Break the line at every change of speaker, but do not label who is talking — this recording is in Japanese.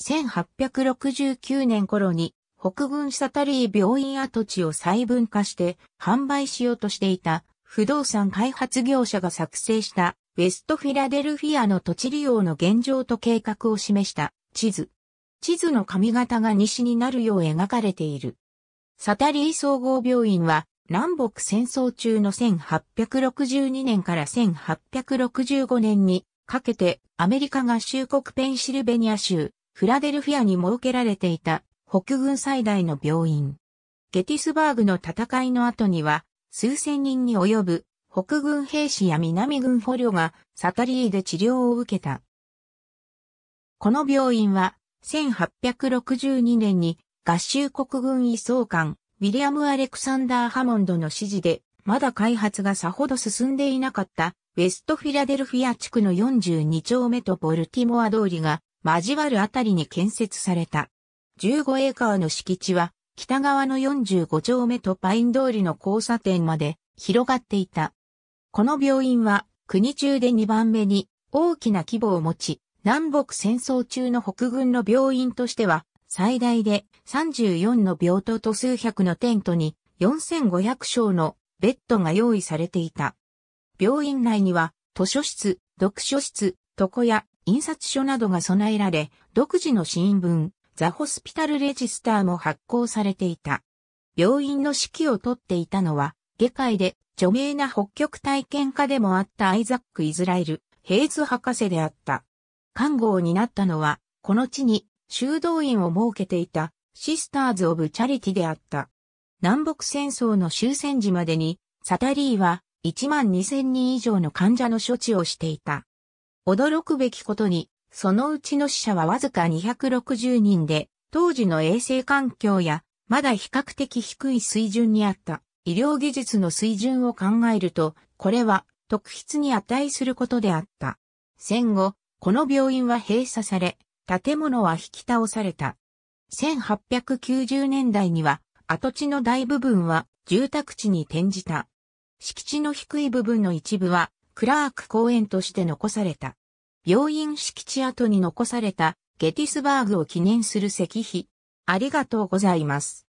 1869年頃に北軍サタリー病院跡地を細分化して販売しようとしていた不動産開発業者が作成したウェストフィラデルフィアの土地利用の現状と計画を示した地図。地図の髪型が西になるよう描かれている。サタリー総合病院は南北戦争中の1862年から1865年にかけてアメリカ合衆国ペンシルベニア州フラデルフィアに設けられていた北軍最大の病院。ゲティスバーグの戦いの後には、数千人に及ぶ北軍兵士や南軍捕虜がサタリーで治療を受けた。この病院は、1862年に合衆国軍移送官、ウィリアム・アレクサンダー・ハモンドの指示で、まだ開発がさほど進んでいなかった、ウェストフィラデルフィア地区の42丁目とボルティモア通りが交わるあたりに建設された。15エーカーの敷地は、北側の45丁目とパイン通りの交差点まで広がっていた。この病院は、国中で2番目に大きな規模を持ち、南北戦争中の北軍の病院としては、最大で34の病棟と数百のテントに4500床のベッドが用意されていた。病院内には図書室、読書室、床屋、印刷書などが備えられ、独自の新聞、ザ・ホスピタル・レジスターも発行されていた。病院の指揮を取っていたのは、下界で著名な北極体験家でもあったアイザック・イズラエル、ヘイズ博士であった。看護を担ったのは、この地に修道院を設けていたシスターズ・オブ・チャリティであった。南北戦争の終戦時までに、サタリーは1万2000人以上の患者の処置をしていた。驚くべきことに、そのうちの死者はわずか260人で、当時の衛生環境や、まだ比較的低い水準にあった医療技術の水準を考えると、これは特筆に値することであった。戦後、この病院は閉鎖され、建物は引き倒された。1890年代には、跡地の大部分は住宅地に転じた。敷地の低い部分の一部はクラーク公園として残された。病院敷地跡に残されたゲティスバーグを記念する石碑。ありがとうございます。